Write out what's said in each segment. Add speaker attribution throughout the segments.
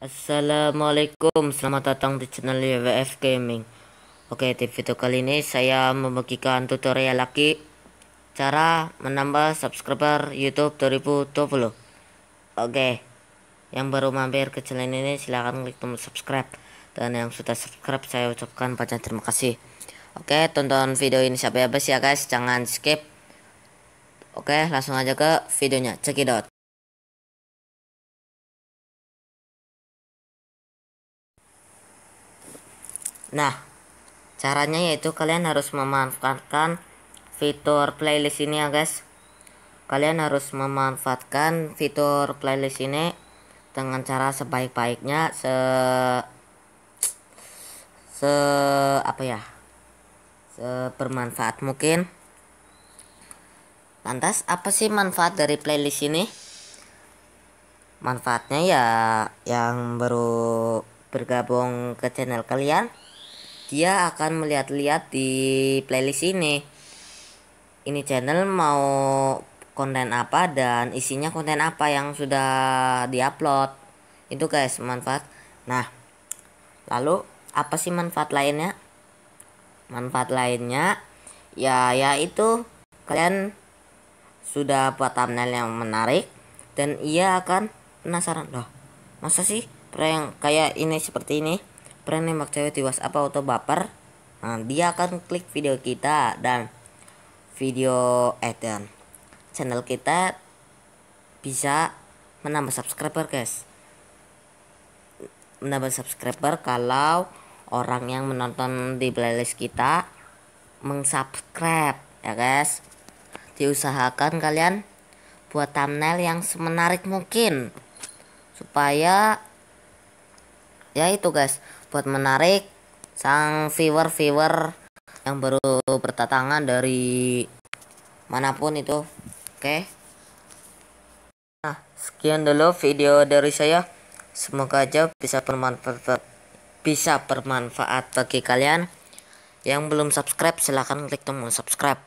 Speaker 1: Assalamualaikum, selamat datang di channel YWF Gaming Oke, di video kali ini saya membagikan tutorial lagi Cara menambah subscriber Youtube 2020 Oke, yang baru mampir ke channel ini silahkan klik tombol subscribe Dan yang sudah subscribe saya ucapkan banyak terima kasih Oke, tonton video ini sampai habis ya guys, jangan skip Oke, langsung aja ke videonya, cekidot Nah, caranya yaitu kalian harus memanfaatkan fitur playlist ini ya guys. Kalian harus memanfaatkan fitur playlist ini dengan cara sebaik-baiknya se se apa ya? Sebermanfaat mungkin. Lantas apa sih manfaat dari playlist ini? Manfaatnya ya yang baru bergabung ke channel kalian ia akan melihat-lihat di playlist ini. Ini channel mau konten apa dan isinya konten apa yang sudah diupload. Itu guys manfaat. Nah, lalu apa sih manfaat lainnya? Manfaat lainnya ya yaitu kalian sudah buat thumbnail yang menarik dan ia akan penasaran loh masa sih prank kayak ini seperti ini prank nembak cewek di WhatsApp atau baper nah, dia akan klik video kita dan video eh channel kita bisa menambah subscriber guys menambah subscriber kalau orang yang menonton di playlist kita mengsubscribe ya guys diusahakan kalian buat thumbnail yang semenarik mungkin supaya ya itu guys buat menarik sang viewer-viewer yang baru bertatangan dari manapun itu oke okay. nah sekian dulu video dari saya semoga aja bisa bermanfaat bisa bermanfaat bagi kalian yang belum subscribe silahkan klik tombol subscribe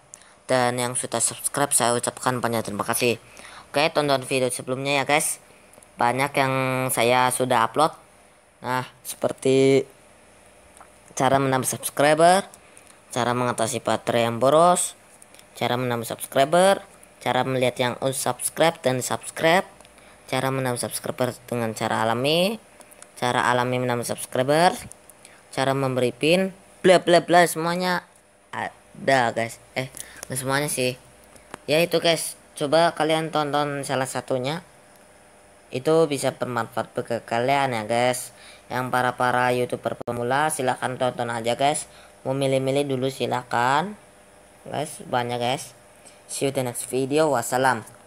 Speaker 1: dan yang sudah subscribe saya ucapkan banyak terima kasih Oke, tonton video sebelumnya ya guys. Banyak yang saya sudah upload. Nah, seperti cara menambah subscriber, cara mengatasi baterai yang boros, cara menambah subscriber, cara melihat yang unsubscribe dan subscribe, cara menambah subscriber dengan cara alami, cara alami menambah subscriber, cara memberi pin, bla bla bla semuanya ada guys. Eh, semuanya sih. Ya itu guys, coba kalian tonton salah satunya itu bisa bermanfaat bagi kalian ya guys yang para-para youtuber pemula silahkan tonton aja guys mau milih-milih dulu silahkan guys banyak guys see you the next video wassalam